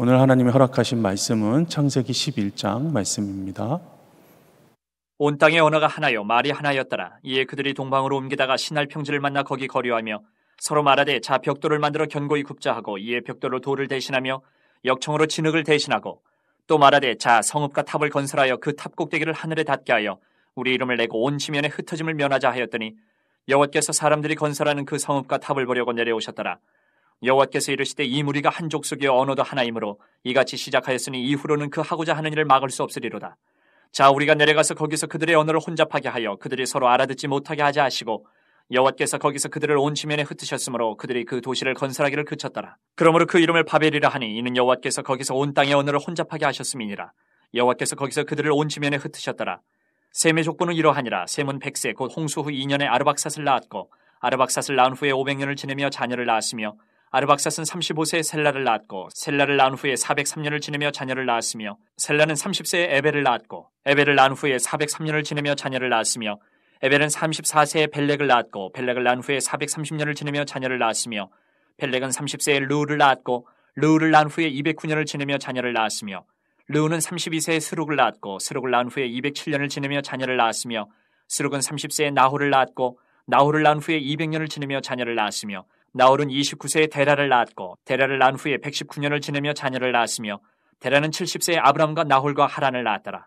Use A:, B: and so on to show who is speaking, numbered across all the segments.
A: 오늘 하나님이 허락하신 말씀은 창세기 11장 말씀입니다.
B: 온 땅의 언어가 하나요 말이 하나였더라. 이에 그들이 동방으로 옮기다가 신할 평지를 만나 거기 거류하며 서로 말하되 자 벽돌을 만들어 견고히 굽자하고 이에 벽돌로 돌을 대신하며 역청으로 진흙을 대신하고 또 말하되 자 성읍과 탑을 건설하여 그 탑 꼭대기를 하늘에 닿게 하여 우리 이름을 내고 온 지면에 흩어짐을 면하자 하였더니 여호와께서 사람들이 건설하는 그 성읍과 탑을 보려고 내려오셨더라. 여호와께서 이르시되 이 무리가 한 족속의 언어도 하나이므로 이같이 시작하였으니 이후로는 그 하고자 하는 일을 막을 수 없으리로다. 자 우리가 내려가서 거기서 그들의 언어를 혼잡하게 하여 그들이 서로 알아듣지 못하게 하자 하시고 여호와께서 거기서 그들을 온 지면에 흩으셨으므로 그들이 그 도시를 건설하기를 그쳤더라. 그러므로 그 이름을 바벨이라 하니 이는 여호와께서 거기서 온 땅의 언어를 혼잡하게 하셨음이니라. 여호와께서 거기서 그들을 온 지면에 흩으셨더라. 셈의 족보는 이러하니라. 셈은 백세 곧 홍수 후 2년에 아르박삿을 낳았고 아르박삿을 낳은 후에 500년을 지내며 자녀를 낳았으며 아르박사스는 35세에 셀라를 낳았고 셀라를 낳은 후에 403년을 지내며 자녀를 낳았으며 셀라는 30세에 에벨을 낳았고 에벨을 낳은 후에 403년을 지내며 자녀를 낳았으며 에벨은 34세에 벨렉을 낳았고 벨렉을 낳은 후에 430년을 지내며 자녀를 낳았으며 벨렉은 30세에 루우를 낳았고 루우를 낳은 후에 209년을 지내며 자녀를 낳았으며 루우는 32세에 스룩을 낳았고 스룩을 낳은 후에 207년을 지내며 자녀를 낳았으며 스룩은 30세에 나홀를 낳았고 나홀를 낳은 후에 200년을 지내며 자녀를 낳았으며 나홀은 29세에 데라를 낳았고 데라를 낳은 후에 119년을 지내며 자녀를 낳았으며 데라는 70세에 아브람과 나홀과 하란을 낳았더라.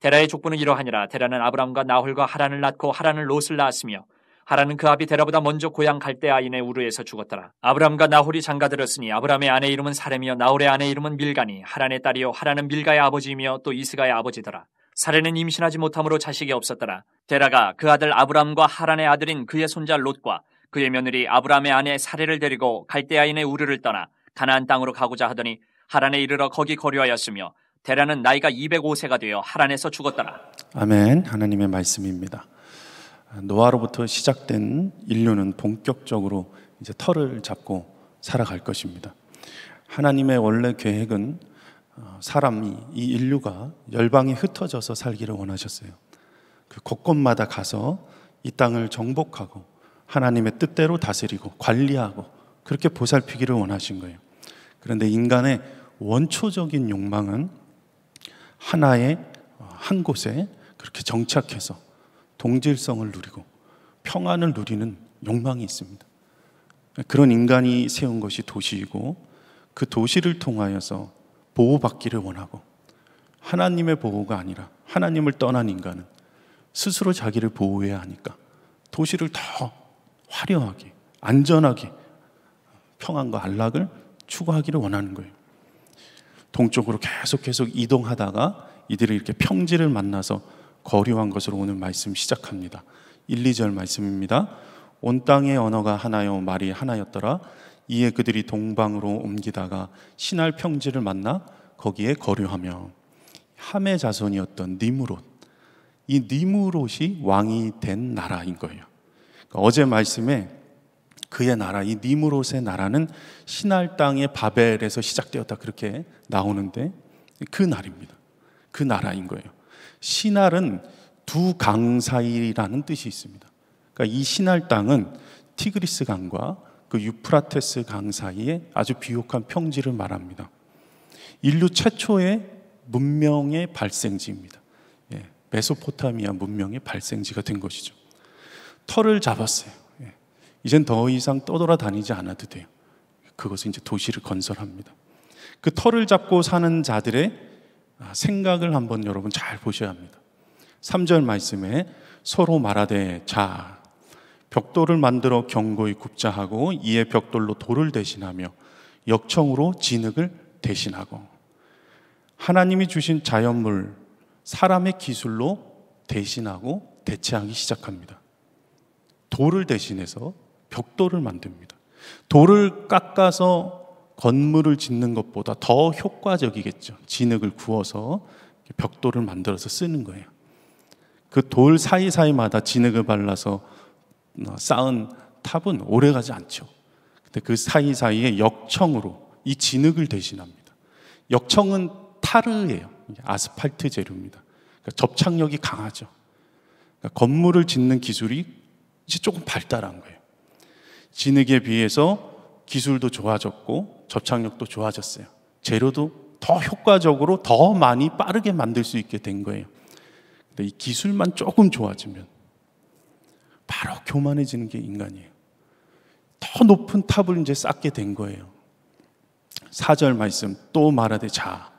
B: 데라의 족보는 이러하니라 데라는 아브람과 나홀과 하란을 낳고 하란을 롯을 낳았으며 하라는 그 아비 데라보다 먼저 고향 갈대아인의 우르에서 죽었더라. 아브람과 나홀이 장가들었으니 아브람의 아내 이름은 사레며 나홀의 아내 이름은 밀가니 하란의 딸이요 하란은 밀가의 아버지이며 또 이스가의 아버지더라. 사레는 임신하지 못함으로 자식이 없었더라. 데라가 그 아들 아브람과 하란의 아들인 그의 손자 롯과 그의 며느리 아브라함의 아내 사례를 데리고 갈대아인의 우르를 떠나 가나안 땅으로 가고자 하더니 하란에 이르러 거기 거류하였으며 대라는 나이가 205세가 되어 하란에서 죽었더라.
A: 아멘. 하나님의 말씀입니다. 노아로부터 시작된 인류는 본격적으로 이제 털을 잡고 살아갈 것입니다. 하나님의 원래 계획은 어, 사람이 이 인류가 열방에 흩어져서 살기를 원하셨어요. 그 곳곳마다 가서 이 땅을 정복하고 하나님의 뜻대로 다스리고 관리하고 그렇게 보살피기를 원하신 거예요. 그런데 인간의 원초적인 욕망은 하나의 어, 한 곳에 그렇게 정착해서 동질성을 누리고 평안을 누리는 욕망이 있습니다. 그런 인간이 세운 것이 도시이고 그 도시를 통하여서 보호받기를 원하고 하나님의 보호가 아니라 하나님을 떠난 인간은 스스로 자기를 보호해야 하니까 도시를 더 화려하게, 안전하게 평안과 안락을 추구하기를 원하는 거예요. 동쪽으로 계속 계속 이동하다가 이들이 이렇게 평지를 만나서 거류한 것으로 오늘 말씀 시작합니다. 1, 2절 말씀입니다. 온 땅의 언어가 하나요 말이 하나였더라. 이에 그들이 동방으로 옮기다가 신할 평지를 만나 거기에 거류하며 함의 자손이었던 니무롯 이 니무롯이 왕이 된 나라인 거예요. 그러니까 어제 말씀에 그의 나라, 이 니무롯의 나라는 신할 땅의 바벨에서 시작되었다 그렇게 나오는데 그 날입니다. 그 나라인 거예요. 신할은 두 강 사이라는 뜻이 있습니다. 그러니까 이 신할 땅은 티그리스 강과 그 유프라테스 강 사이에 아주 비옥한 평지를 말합니다. 인류 최초의 문명의 발생지입니다. 예, 메소포타미아 문명의 발생지가 된 것이죠. 터를 잡았어요. 예. 이젠 더 이상 떠돌아다니지 않아도 돼요. 그것은 이제 도시를 건설합니다. 그 터를 잡고 사는 자들의 아, 생각을 한번 여러분 잘 보셔야 합니다. 3절 말씀에 서로 말하되 자 벽돌을 만들어 경고히 굽자하고 이에 벽돌로 돌을 대신하며 역청으로 진흙을 대신하고 하나님이 주신 자연물 사람의 기술로 대신하고 대체하기 시작합니다. 돌을 대신해서 벽돌을 만듭니다. 돌을 깎아서 건물을 짓는 것보다 더 효과적이겠죠. 진흙을 구워서 벽돌을 만들어서 쓰는 거예요. 그 돌 사이사이마다 진흙을 발라서 어, 쌓은 탑은 오래가지 않죠. 근데 그 사이사이에 역청으로 이 진흙을 대신합니다. 역청은 타르예요. 아스팔트 재료입니다. 그러니까 접착력이 강하죠. 그러니까 건물을 짓는 기술이 이제 조금 발달한 거예요. 진흙에 비해서 기술도 좋아졌고 접착력도 좋아졌어요. 재료도 더 효과적으로 더 많이 빠르게 만들 수 있게 된 거예요. 근데 이 기술만 조금 좋아지면 바로 교만해지는 게 인간이에요. 더 높은 탑을 이제 쌓게 된 거예요. 4절 말씀 또 말하되 자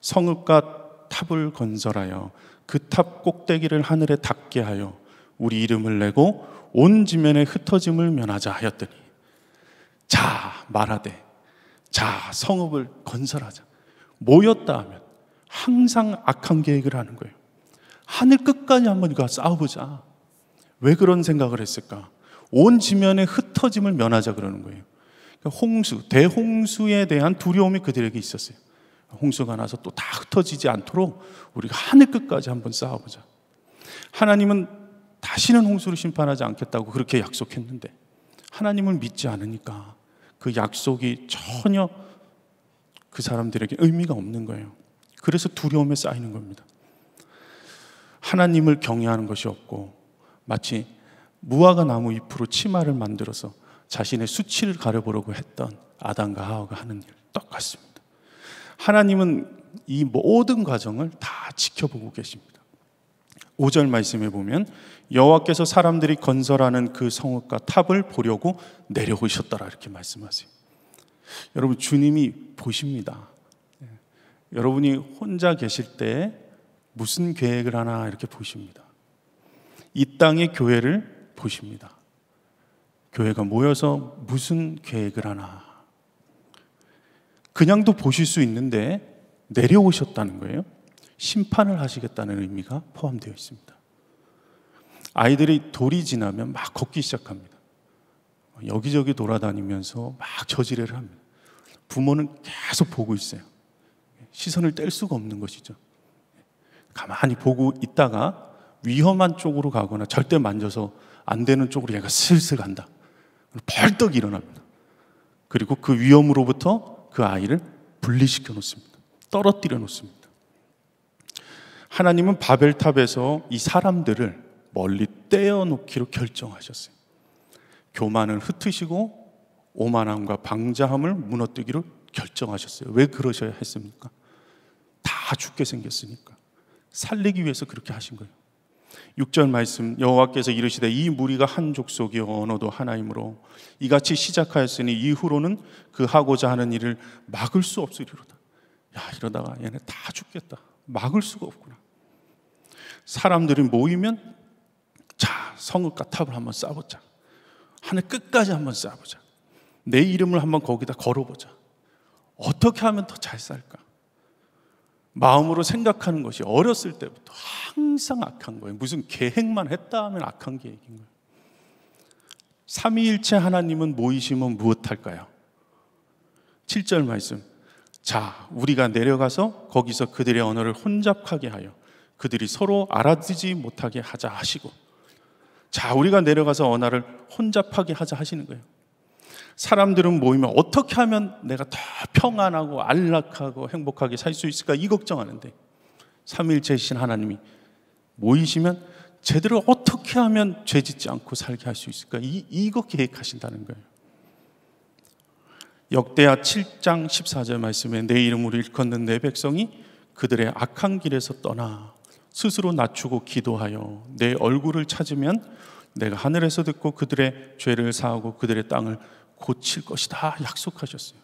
A: 성읍과 탑을 건설하여 그 탑 꼭대기를 하늘에 닿게 하여 우리 이름을 내고 온 지면에 흩어짐을 면하자 하였더니 자 말하되 자 성읍을 건설하자 모였다 하면 항상 악한 계획을 하는 거예요. 하늘 끝까지 한번 이거 싸워보자. 왜 그런 생각을 했을까? 온 지면에 흩어짐을 면하자 그러는 거예요. 그러니까 홍수, 대홍수에 대한 두려움이 그들에게 있었어요. 홍수가 나서 또 다 흩어지지 않도록 우리가 하늘 끝까지 한번 싸워보자. 하나님은 다시는 홍수를 심판하지 않겠다고 그렇게 약속했는데 하나님을 믿지 않으니까 그 약속이 전혀 그 사람들에게 의미가 없는 거예요. 그래서 두려움에 쌓이는 겁니다. 하나님을 경외하는 것이 없고 마치 무화과 나무 잎으로 치마를 만들어서 자신의 수치를 가려보려고 했던 아담과 하와가 하는 일 똑같습니다. 하나님은 이 모든 과정을 다 지켜보고 계십니다. 5절 말씀에 보면 여호와께서 사람들이 건설하는 그 성읍과 탑을 보려고 내려오셨더라 이렇게 말씀하세요. 여러분 주님이 보십니다. 예. 여러분이 혼자 계실 때 무슨 계획을 하나 이렇게 보십니다. 이 땅의 교회를 보십니다. 교회가 모여서 무슨 계획을 하나. 그냥도 보실 수 있는데 내려오셨다는 거예요. 심판을 하시겠다는 의미가 포함되어 있습니다. 아이들이 돌이 지나면 막 걷기 시작합니다. 여기저기 돌아다니면서 막 저지레를 합니다. 부모는 계속 보고 있어요. 시선을 뗄 수가 없는 것이죠. 가만히 보고 있다가 위험한 쪽으로 가거나 절대 만져서 안 되는 쪽으로 얘가 슬슬 간다. 벌떡 일어납니다. 그리고 그 위험으로부터 그 아이를 분리시켜 놓습니다. 떨어뜨려 놓습니다. 하나님은 바벨탑에서 이 사람들을 멀리 떼어놓기로 결정하셨어요. 교만을 흩으시고 오만함과 방자함을 무너뜨기로 결정하셨어요. 왜 그러셔야 했습니까? 다 죽게 생겼으니까. 살리기 위해서 그렇게 하신 거예요. 6절 말씀 여호와께서 이르시되 이 무리가 한 족속이요 언어도 하나이므로 이같이 시작하였으니 이후로는 그 하고자 하는 일을 막을 수 없으리로다. 야 이러다가 얘네 다 죽겠다. 막을 수가 없구나. 사람들이 모이면 성읍과 탑을 한번 쌓아보자. 하늘 끝까지 한번 쌓아보자. 내 이름을 한번 거기다 걸어보자. 어떻게 하면 더 잘 살까? 마음으로 생각하는 것이 어렸을 때부터 항상 악한 거예요. 무슨 계획만 했다 하면 악한 계획인 거예요. 삼위일체 하나님은 모이시면 무엇할까요? 7절 말씀. 자, 우리가 내려가서 거기서 그들의 언어를 혼잡하게 하여 그들이 서로 알아듣지 못하게 하자 하시고 자, 우리가 내려가서 언어를 혼잡하게 하자 하시는 거예요. 사람들은 모이면 어떻게 하면 내가 더 평안하고 안락하고 행복하게 살 수 있을까 이 걱정하는데 삼일째신 하나님이 모이시면 제대로 어떻게 하면 죄짓지 않고 살게 할 수 있을까 이, 이거 계획하신다는 거예요. 역대하 7장 14절 말씀에 내 이름으로 일컫는 내 백성이 그들의 악한 길에서 떠나 스스로 낮추고 기도하여 내 얼굴을 찾으면 내가 하늘에서 듣고 그들의 죄를 사하고 그들의 땅을 고칠 것이다 약속하셨어요.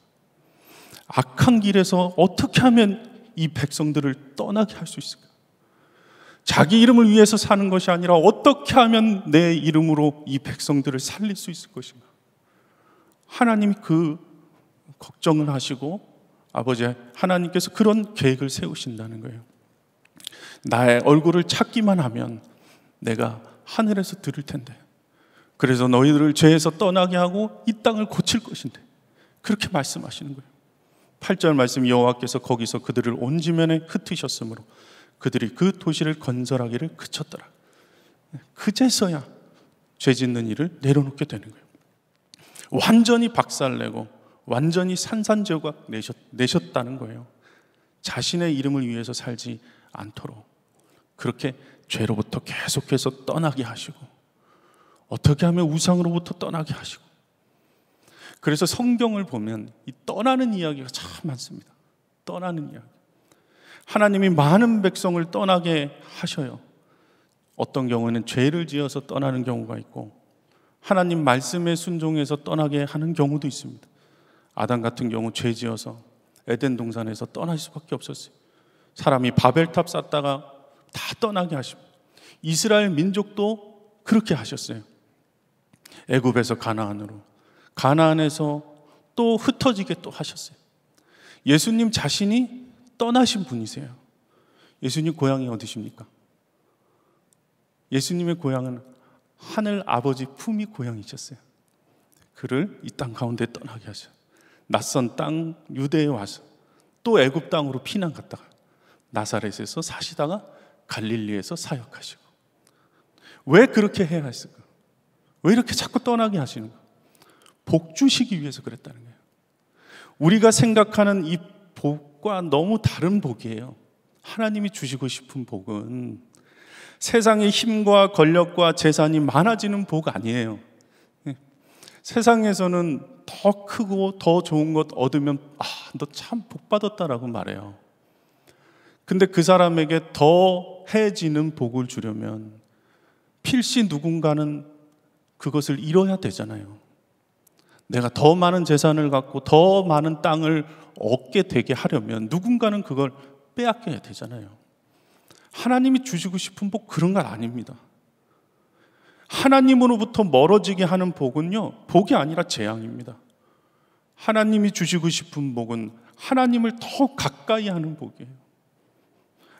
A: 악한 길에서 어떻게 하면 이 백성들을 떠나게 할 수 있을까? 자기 이름을 위해서 사는 것이 아니라 어떻게 하면 내 이름으로 이 백성들을 살릴 수 있을 것인가? 하나님이 그 걱정을 하시고 아버지 하나님께서 그런 계획을 세우신다는 거예요. 나의 얼굴을 찾기만 하면 내가 하늘에서 들을 텐데. 그래서 너희들을 죄에서 떠나게 하고 이 땅을 고칠 것인데. 그렇게 말씀하시는 거예요. 8절 말씀 여호와께서 거기서 그들을 온 지면에 흩으셨으므로 그들이 그 도시를 건설하기를 그쳤더라. 그제서야 죄 짓는 일을 내려놓게 되는 거예요. 완전히 박살내고 완전히 산산조각 내셨, 내셨다는 거예요. 자신의 이름을 위해서 살지 않도록. 그렇게 죄로부터 계속해서 떠나게 하시고 어떻게 하면 우상으로부터 떠나게 하시고 그래서 성경을 보면 이 떠나는 이야기가 참 많습니다. 떠나는 이야기. 하나님이 많은 백성을 떠나게 하셔요. 어떤 경우에는 죄를 지어서 떠나는 경우가 있고 하나님 말씀에 순종해서 떠나게 하는 경우도 있습니다. 아담 같은 경우 죄 지어서 에덴 동산에서 떠날 수밖에 없었어요. 사람이 바벨탑 쌓다가 다 떠나게 하십니다. 이스라엘 민족도 그렇게 하셨어요. 애굽에서 가나안으로, 가나안에서 또 흩어지게 또 하셨어요. 예수님 자신이 떠나신 분이세요. 예수님 고향이 어디십니까? 예수님의 고향은 하늘 아버지 품이 고향이셨어요. 그를 이 땅 가운데 떠나게 하셔. 낯선 땅 유대에 와서 또 애굽 땅으로 피난 갔다가 나사렛에서 사시다가 갈릴리에서 사역하시고 왜 그렇게 해야 했을까? 왜 이렇게 자꾸 떠나게 하시는가? 복 주시기 위해서 그랬다는 거예요. 우리가 생각하는 이 복과 너무 다른 복이에요. 하나님이 주시고 싶은 복은 세상의 힘과 권력과 재산이 많아지는 복 아니에요. 예. 세상에서는 더 크고 더 좋은 것 얻으면 아, 너 참 복 받았다라고 말해요. 근데 그 사람에게 더 해지는 복을 주려면 필시 누군가는 그것을 잃어야 되잖아요. 내가 더 많은 재산을 갖고 더 많은 땅을 얻게 되게 하려면 누군가는 그걸 빼앗겨야 되잖아요. 하나님이 주시고 싶은 복 그런 건 아닙니다. 하나님으로부터 멀어지게 하는 복은요, 복이 아니라 재앙입니다. 하나님이 주시고 싶은 복은 하나님을 더 가까이 하는 복이에요.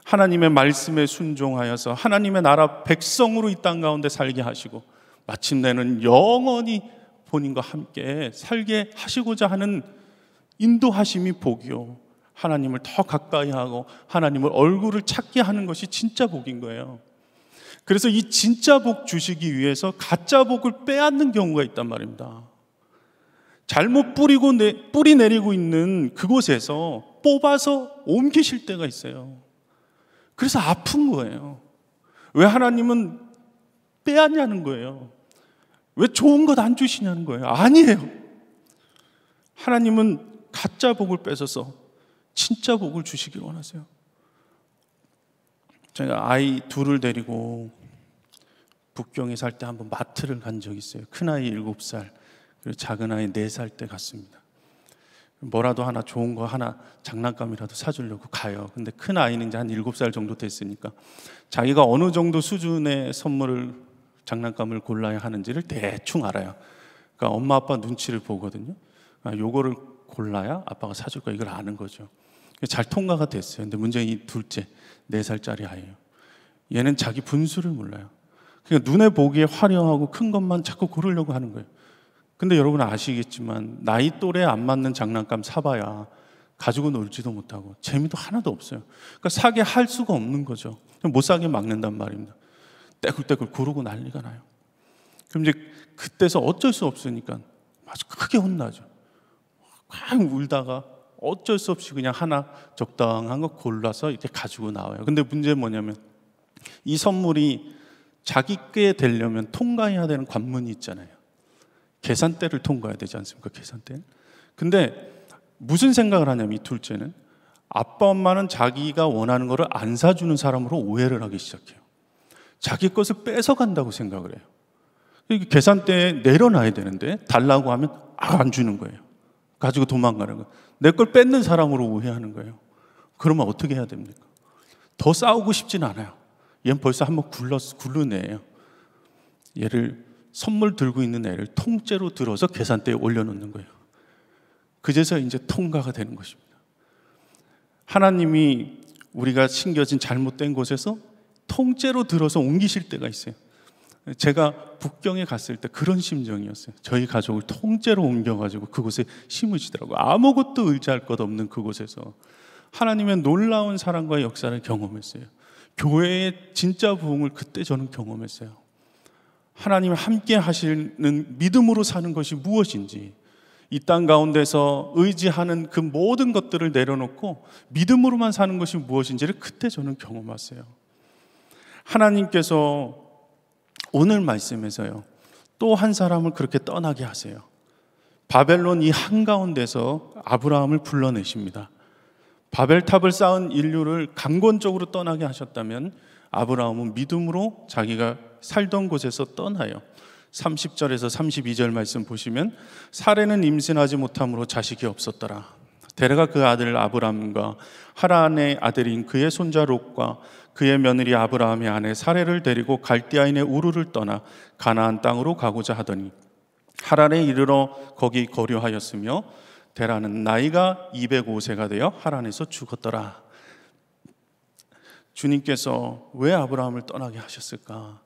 A: 하나님의 말씀에 순종하여서 하나님의 나라 백성으로 이 땅 가운데 살게 하시고 마침내는 영원히 본인과 함께 살게 하시고자 하는 인도하심이 복이요. 하나님을 더 가까이 하고 하나님을 얼굴을 찾게 하는 것이 진짜 복인 거예요. 그래서 이 진짜 복 주시기 위해서 가짜 복을 빼앗는 경우가 있단 말입니다. 잘못 뿌리고 내, 뿌리 내리고 있는 그곳에서 뽑아서 옮기실 때가 있어요. 그래서 아픈 거예요. 왜 하나님은 빼앗냐는 거예요. 왜 좋은 것 안 주시냐는 거예요. 아니에요. 하나님은 가짜 복을 뺏어서 진짜 복을 주시길 원하세요. 제가 아이 둘을 데리고 북경에 살 때 한 번 마트를 간 적이 있어요. 큰 아이 7살, 그리고 작은 아이 4살 때 갔습니다. 뭐라도 하나 좋은 거 하나 장난감이라도 사주려고 가요. 근데 큰 아이는 이제 한 7살 정도 됐으니까 자기가 어느 정도 수준의 선물을 장난감을 골라야 하는지를 대충 알아요. 그러니까 엄마 아빠 눈치를 보거든요. 아, 요거를 골라야 아빠가 사줄 거 이걸 아는 거죠. 잘 통과가 됐어요. 근데 문제는 이 둘째, 4살짜리 아이예요. 얘는 자기 분수를 몰라요. 그러니까 눈에 보기에 화려하고 큰 것만 자꾸 고르려고 하는 거예요. 근데 여러분 아시겠지만 나이 또래 에안 맞는 장난감 사봐야 가지고 놀지도 못하고 재미도 하나도 없어요. 그러니까 사게 할 수가 없는 거죠. 못 사게 막는단 말입니다. 떼굴떼굴 구르고 난리가 나요. 그럼 이제 그때서 어쩔 수 없으니까 아주 크게 혼나죠. 꽉 울다가 어쩔 수 없이 그냥 하나 적당한 거 골라서 이렇게 가지고 나와요. 근데 문제 뭐냐면 이 선물이 자기 게 되려면 통과해야 되는 관문이 있잖아요. 계산대를 통과해야 되지 않습니까? 계산대. 근데 무슨 생각을 하냐면 이 둘째는 아빠 엄마는 자기가 원하는 거를 안 사주는 사람으로 오해를 하기 시작해요. 자기 것을 뺏어 간다고 생각을 해요. 이게 계산대에 내려놔야 되는데 달라고 하면 안 주는 거예요. 가지고 도망가는 거. 내 걸 뺏는 사람으로 오해하는 거예요. 그러면 어떻게 해야 됩니까? 더 싸우고 싶진 않아요. 얘는 벌써 한 번 굴렀 굴른 애요 얘를 선물 들고 있는 애를 통째로 들어서 계산대에 올려놓는 거예요. 그제서 이제 통과가 되는 것입니다. 하나님이 우리가 신겨진 잘못된 곳에서 통째로 들어서 옮기실 때가 있어요. 제가 북경에 갔을 때 그런 심정이었어요. 저희 가족을 통째로 옮겨가지고 그곳에 심으시더라고요. 아무것도 의지할 것 없는 그곳에서 하나님의 놀라운 사랑과 역사를 경험했어요. 교회의 진짜 부흥을 그때 저는 경험했어요. 하나님 함께 하시는 믿음으로 사는 것이 무엇인지 이 땅 가운데서 의지하는 그 모든 것들을 내려놓고 믿음으로만 사는 것이 무엇인지를 그때 저는 경험하세요 하나님께서 오늘 말씀에서요. 또 한 사람을 그렇게 떠나게 하세요. 바벨론 이 한가운데서 아브라함을 불러내십니다. 바벨탑을 쌓은 인류를 강권적으로 떠나게 하셨다면 아브라함은 믿음으로 자기가 살던 곳에서 떠나요. 30절에서 32절 말씀 보시면 사례는 임신하지 못함으로 자식이 없었더라. 데레가 그 아들 아브람과 하란의 아들인 그의 손자 롯과 그의 며느리 아브라함의 아내 사례를 데리고 갈디아인의 우르를 떠나 가나안 땅으로 가고자 하더니 하란에 이르러 거기 거류하였으며 데라는 나이가 205세가 되어 하란에서 죽었더라. 주님께서 왜 아브라함을 떠나게 하셨을까?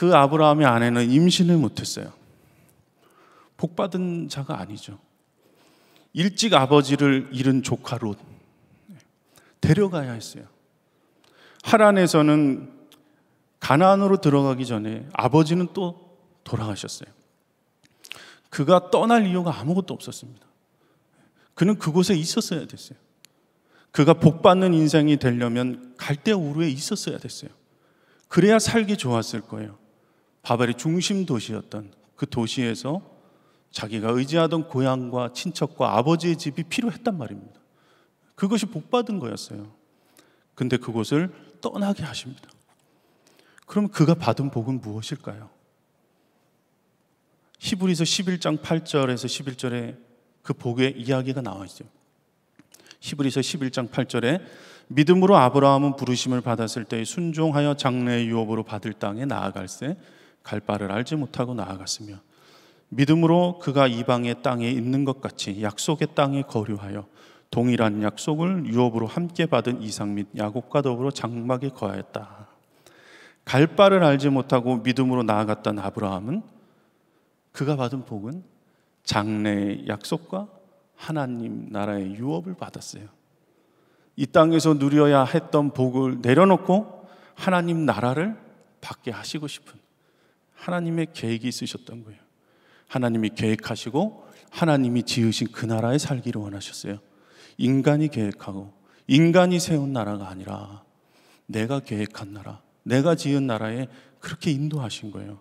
A: 그 아브라함의 아내는 임신을 못했어요. 복받은 자가 아니죠. 일찍 아버지를 잃은 조카 롯 데려가야 했어요. 하란에서는 가난으로 들어가기 전에 아버지는 또 돌아가셨어요. 그가 떠날 이유가 아무것도 없었습니다. 그는 그곳에 있었어야 됐어요. 그가 복받는 인생이 되려면 갈대 우루에 있었어야 됐어요. 그래야 살기 좋았을 거예요. 바벨의 중심 도시였던 그 도시에서 자기가 의지하던 고향과 친척과 아버지의 집이 필요했단 말입니다. 그것이 복받은 거였어요. 근데 그곳을 떠나게 하십니다. 그럼 그가 받은 복은 무엇일까요? 히브리서 11장 8절에서 11절에 그 복의 이야기가 나와 있어 히브리서 11장 8절에 믿음으로 아브라함은 부르심을 받았을 때 순종하여 장래의 유업으로 받을 땅에 나아갈세 갈 바를 알지 못하고 나아갔으며 믿음으로 그가 이방의 땅에 있는 것 같이 약속의 땅에 거류하여 동일한 약속을 유업으로 함께 받은 이상 및 야곱과 더불어 장막에 거하였다. 갈 바를 알지 못하고 믿음으로 나아갔던 아브라함은 그가 받은 복은 장래의 약속과 하나님 나라의 유업을 받았어요. 이 땅에서 누려야 했던 복을 내려놓고 하나님 나라를 받게 하시고 싶은 하나님의 계획이 있으셨던 거예요. 하나님이 계획하시고 하나님이 지으신 그 나라에 살기를 원하셨어요. 인간이 계획하고 인간이 세운 나라가 아니라 내가 계획한 나라, 내가 지은 나라에 그렇게 인도하신 거예요.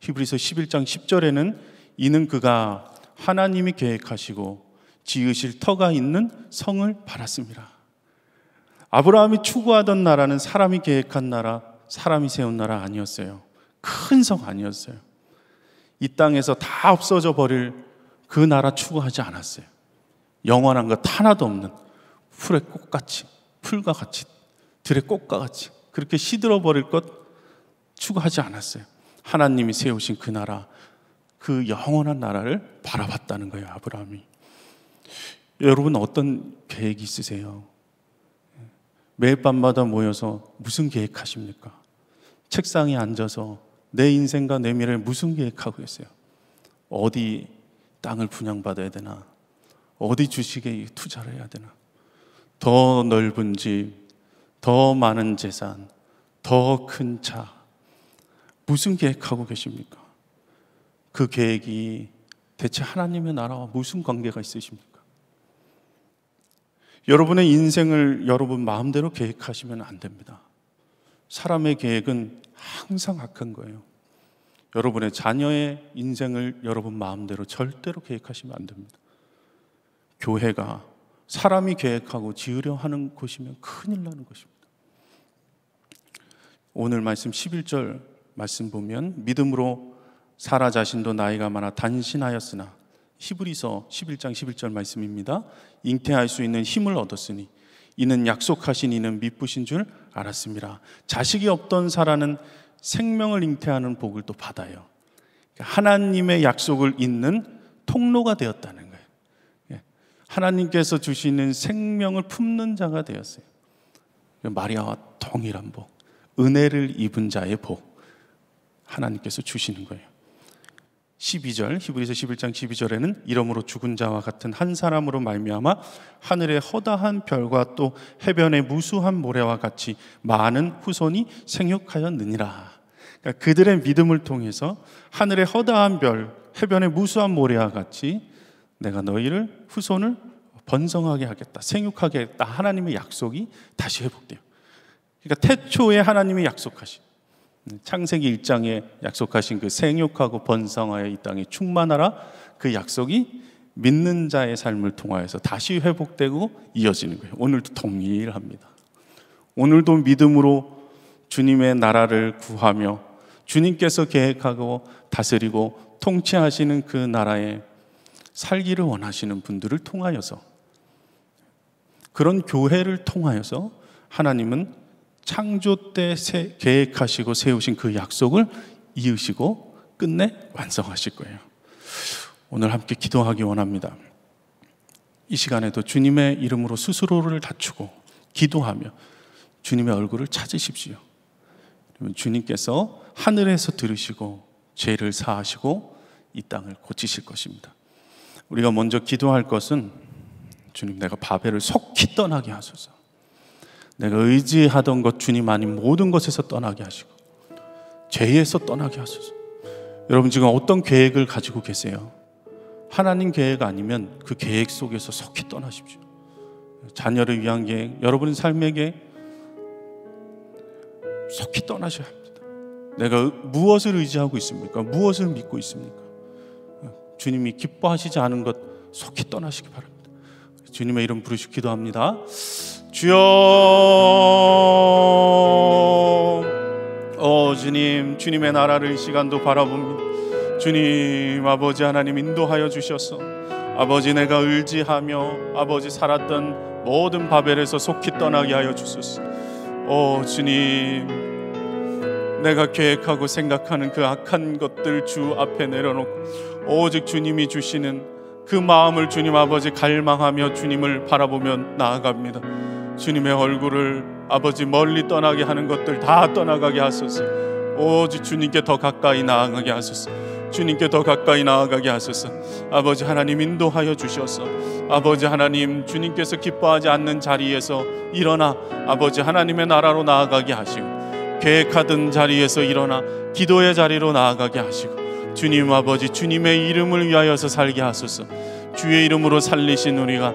A: 히브리서 11장 10절에는 이는 그가 하나님이 계획하시고 지으실 터가 있는 성을 바랐습니다. 아브라함이 추구하던 나라는 사람이 계획한 나라, 사람이 세운 나라 아니었어요. 큰성 아니었어요. 이 땅에서 다 없어져 버릴 그 나라 추구하지 않았어요. 영원한 것 하나도 없는 풀의 꽃같이, 풀과 같이, 들의 꽃과 같이 그렇게 시들어 버릴 것 추구하지 않았어요. 하나님이 세우신 그 나라, 그 영원한 나라를 바라봤다는 거예요, 아브라함이. 여러분 어떤 계획 이 있으세요? 매일 밤마다 모여서 무슨 계획하십니까? 책상에 앉아서 내 인생과 내 미래를 무슨 계획하고 있어요? 어디 땅을 분양받아야 되나? 어디 주식에 투자를 해야 되나? 더 넓은 집, 더 많은 재산, 더 큰 차. 무슨 계획하고 계십니까? 그 계획이 대체 하나님의 나라와 무슨 관계가 있으십니까? 여러분의 인생을 여러분 마음대로 계획하시면 안 됩니다. 사람의 계획은 항상 악한 거예요. 여러분의 자녀의 인생을 여러분 마음대로 절대로 계획하시면 안 됩니다. 교회가 사람이 계획하고 지으려 하는 곳이면 큰일 나는 것입니다. 오늘 말씀 11절 말씀 보면 믿음으로 사라 자신도 나이가 많아 단신하였으나 히브리서 11장 11절 말씀입니다. 잉태할 수 있는 힘을 얻었으니 이는 약속하신 이는 미쁘신 줄 알았습니다. 자식이 없던 사라는 생명을 잉태하는 복을 또 받아요. 하나님의 약속을 잇는 통로가 되었다는 거예요. 예. 하나님께서 주시는 생명을 품는 자가 되었어요. 마리아와 동일한 복, 은혜를 입은 자의 복, 하나님께서 주시는 거예요. 12절 히브리서 11장 12절에는 이름으로 죽은 자와 같은 한 사람으로 말미암아 하늘의 허다한 별과 또 해변의 무수한 모래와 같이 많은 후손이 생육하였느니라. 그러니까 그들의 믿음을 통해서 하늘의 허다한 별, 해변의 무수한 모래와 같이 내가 너희를 후손을 번성하게 하겠다, 생육하게 하겠다 하나님의 약속이 다시 회복돼요. 그러니까 태초에 하나님의 약속하신 창세기 1장에 약속하신 그 생육하고 번성하여 이 땅에 충만하라 그 약속이 믿는 자의 삶을 통하여서 다시 회복되고 이어지는 거예요. 오늘도 동일합니다. 오늘도 믿음으로 주님의 나라를 구하며 주님께서 계획하고 다스리고 통치하시는 그 나라에 살기를 원하시는 분들을 통하여서 그런 교회를 통하여서 하나님은 창조 때 세, 계획하시고 세우신 그 약속을 이으시고 끝내 완성하실 거예요. 오늘 함께 기도하기 원합니다. 이 시간에도 주님의 이름으로 스스로를 다추고 기도하며 주님의 얼굴을 찾으십시오. 주님께서 하늘에서 들으시고 죄를 사하시고 이 땅을 고치실 것입니다. 우리가 먼저 기도할 것은 주님 내가 바벨을 속히 떠나게 하소서. 내가 의지하던 것 주님 아닌 모든 것에서 떠나게 하시고 죄에서 떠나게 하소서. 여러분 지금 어떤 계획을 가지고 계세요? 하나님 계획 아니면 그 계획 속에서 속히 떠나십시오. 자녀를 위한 계획, 여러분 삶의 계 속히 떠나셔야 합니다. 내가 무엇을 의지하고 있습니까? 무엇을 믿고 있습니까? 주님이 기뻐하시지 않은 것 속히 떠나시기 바랍니다. 주님의 이름 부르시기도 합니다. 주여 어 주님 주님의 나라를 이 시간도 바라봅니다 주님 아버지 하나님 인도하여 주셔서 아버지 내가 의지하며 아버지 살았던 모든 바벨에서 속히 떠나게 하여 주소서 어 주님 내가 계획하고 생각하는 그 악한 것들 주 앞에 내려놓고 오직 주님이 주시는 그 마음을 주님 아버지 갈망하며 주님을 바라보며 나아갑니다. 주님의 얼굴을 아버지 멀리 떠나게 하는 것들 다 떠나가게 하소서. 오직 주님께 더 가까이 나아가게 하소서. 주님께 더 가까이 나아가게 하소서. 아버지 하나님 인도하여 주셔서 아버지 하나님 주님께서 기뻐하지 않는 자리에서 일어나 아버지 하나님의 나라로 나아가게 하시고 계획하던 자리에서 일어나 기도의 자리로 나아가게 하시고 주님 아버지 주님의 이름을 위하여서 살게 하소서. 주의 이름으로 살리신 우리가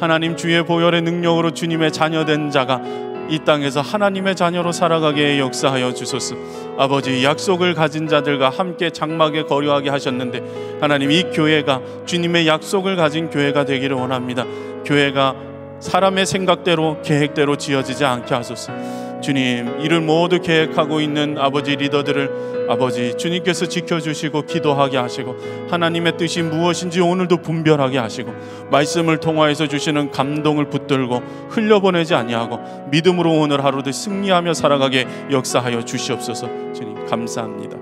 A: 하나님 주의 보혈의 능력으로 주님의 자녀된 자가 이 땅에서 하나님의 자녀로 살아가게 역사하여 주소서. 아버지 약속을 가진 자들과 함께 장막에 거류하게 하셨는데 하나님 이 교회가 주님의 약속을 가진 교회가 되기를 원합니다. 교회가 사람의 생각대로 계획대로 지어지지 않게 하소서. 주님 이를 모두 계획하고 있는 아버지 리더들을 아버지 주님께서 지켜주시고 기도하게 하시고 하나님의 뜻이 무엇인지 오늘도 분별하게 하시고 말씀을 통하여서 주시는 감동을 붙들고 흘려보내지 아니하고 믿음으로 오늘 하루도 승리하며 살아가게 역사하여 주시옵소서 주님 감사합니다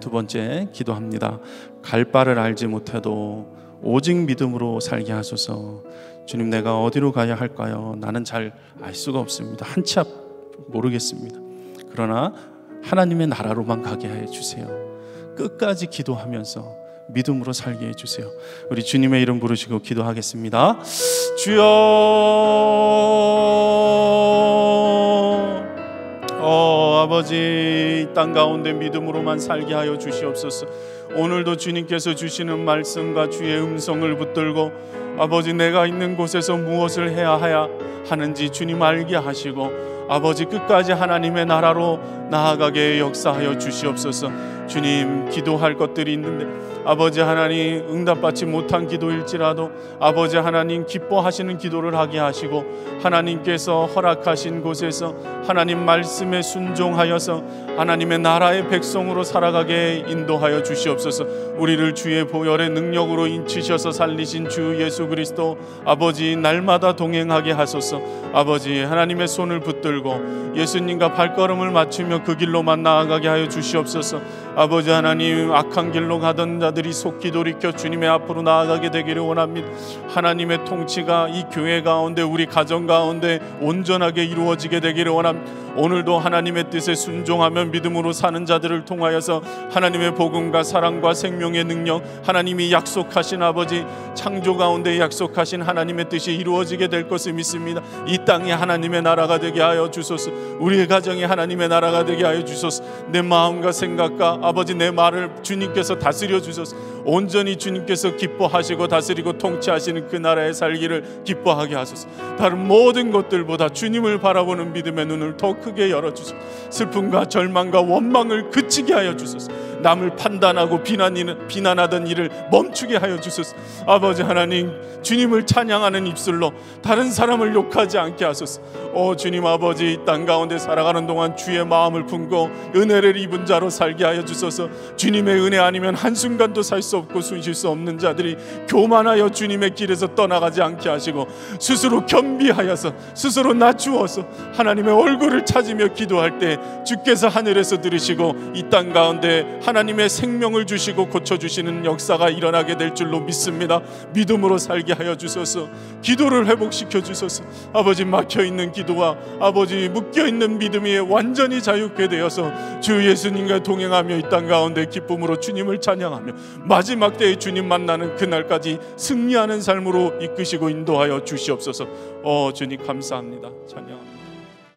A: 두 번째 기도합니다 갈 바를 알지 못해도 오직 믿음으로 살게 하소서 주님 내가 어디로 가야 할까요? 나는 잘 알 수가 없습니다. 한치앞 모르겠습니다. 그러나 하나님의 나라로만 가게 해 주세요. 끝까지 기도하면서 믿음으로 살게 해 주세요. 우리 주님의 이름 부르시고 기도하겠습니다. 주여 아버지 이 땅 가운데 믿음으로만 살게 하여 주시옵소서 오늘도 주님께서 주시는 말씀과 주의 음성을 붙들고 아버지 내가 있는 곳에서 무엇을 해야 하야 하는지 주님 알게 하시고 아버지 끝까지 하나님의 나라로 나아가게 역사하여 주시옵소서 주님 기도할 것들이 있는데 아버지 하나님 응답받지 못한 기도일지라도 아버지 하나님 기뻐하시는 기도를 하게 하시고 하나님께서 허락하신 곳에서 하나님 말씀에 순종하여서 하나님의 나라의 백성으로 살아가게 인도하여 주시옵소서 우리를 주의 보혈의 능력으로 인치셔서 살리신 주 예수 그리스도 아버지 날마다 동행하게 하소서 아버지 하나님의 손을 붙들고 예수님과 발걸음을 맞추며 그 길로만 나아가게 하여 주시옵소서 아버지 하나님 악한 길로 가던 자들이 속기 돌이켜 주님의 앞으로 나아가게 되기를 원합니다. 하나님의 통치가 이 교회 가운데 우리 가정 가운데 온전하게 이루어지게 되기를 원합니다. 오늘도 하나님의 뜻에 순종하며 믿음으로 사는 자들을 통하여서 하나님의 복음과 사랑과 생명의 능력 하나님이 약속하신 아버지 창조 가운데 약속하신 하나님의 뜻이 이루어지게 될 것을 믿습니다. 이 땅이 하나님의 나라가 되게 하여 주소서. 우리의 가정이 하나님의 나라가 되게 하여 주소서. 내 마음과 생각과 아버지 내 말을 주님께서 다스려 주소서. 온전히 주님께서 기뻐하시고 다스리고 통치하시는 그 나라에 살기를 기뻐하게 하소서. 다른 모든 것들보다 주님을 바라보는 믿음의 눈을 더욱 크게 열어주소서. 슬픔과 절망과 원망을 그치게 하여 주소서. 남을 판단하고 비난, 하던 일을 멈추게 하여 주소서. 아버지 하나님, 주님을 찬양하는 입술로 다른 사람을 욕하지 않게 하소서. 오 주님 아버지, 땅 가운데 살아가는 동안 주의 마음을 품고 은혜를 입은 자로 살게 하여 주소서. 주님의 은혜 아니면 한 순간도 살 수 없고 숨 쉴 수 없는 자들이 교만하여 주님의 길에서 떠나가지 않게 하시고 스스로 겸비하여서 스스로 낮추어서 하나님의 얼굴을 찾으며 기도할 때 주께서 하늘에서 들으시고 이 땅 가운데 한 하나님의 생명을 주시고 고쳐주시는 역사가 일어나게 될 줄로 믿습니다. 믿음으로 살게 하여 주소서, 기도를 회복시켜 주소서, 아버지 막혀있는 기도와 아버지 묶여있는 믿음이 완전히 자유케 되어서 주 예수님과 동행하며 이 땅 가운데 기쁨으로 주님을 찬양하며 마지막 때에 주님 만나는 그날까지 승리하는 삶으로 이끄시고 인도하여 주시옵소서, 어, 주님 감사합니다. 찬양합니다.